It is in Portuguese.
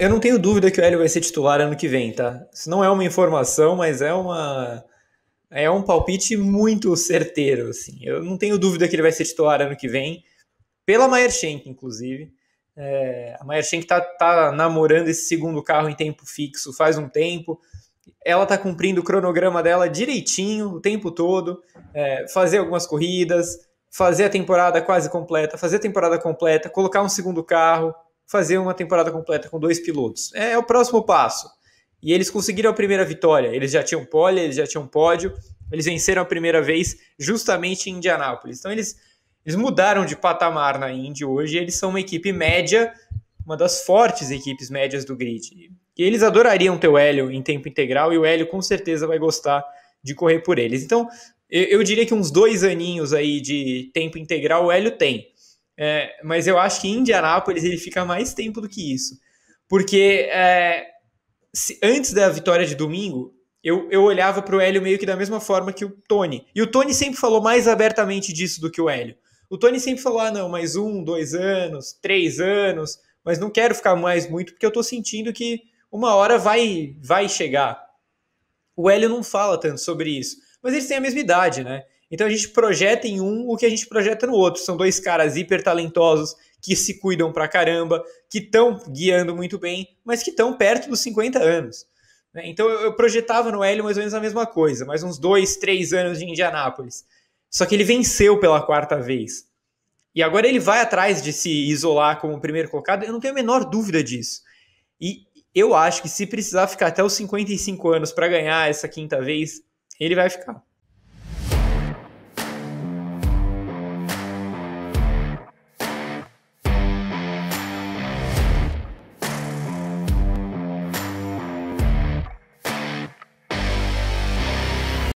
Eu não tenho dúvida que o Hélio vai ser titular ano que vem, tá? Isso não é uma informação, mas é uma. É um palpite muito certeiro, assim. Eu não tenho dúvida que ele vai ser titular ano que vem, pela Mayer Schenk, inclusive. É, a Mayer Schenk tá, tá namorando esse segundo carro em tempo fixo faz um tempo. Ela tá cumprindo o cronograma dela direitinho o tempo todo. É, fazer algumas corridas, fazer a temporada quase completa, fazer a temporada completa, colocar um segundo carro, fazer uma temporada completa com dois pilotos. É, é o próximo passo. E eles conseguiram a primeira vitória. Eles já tinham pole, eles já tinham pódio. Eles venceram a primeira vez justamente em Indianápolis. Então eles, eles mudaram de patamar na Indy hoje. Eles são uma equipe média, uma das fortes equipes médias do grid. E eles adorariam ter o Hélio em tempo integral e o Hélio com certeza vai gostar de correr por eles. Então eu, eu diria que uns dois aninhos aí de tempo integral o Hélio tem. É, mas eu acho que em Indianápolis ele fica mais tempo do que isso. Porque é, se, antes da vitória de domingo, eu, eu olhava para o Hélio meio que da mesma forma que o Tony. E o Tony sempre falou mais abertamente disso do que o Hélio. O Tony sempre falou: ah, não, mais um, dois anos, três anos, mas não quero ficar mais muito porque eu estou sentindo que uma hora vai, vai chegar. O Hélio não fala tanto sobre isso, mas eles têm a mesma idade, né? Então a gente projeta em um o que a gente projeta no outro. São dois caras hiper talentosos que se cuidam pra caramba, que estão guiando muito bem, mas que estão perto dos 50 anos. Né? Então eu projetava no Hélio mais ou menos a mesma coisa, mais uns dois, três anos de Indianápolis. Só que ele venceu pela quarta vez. E agora ele vai atrás de se isolar como primeiro colocado, eu não tenho a menor dúvida disso. E eu acho que se precisar ficar até os 55 anos para ganhar essa quinta vez, ele vai ficar.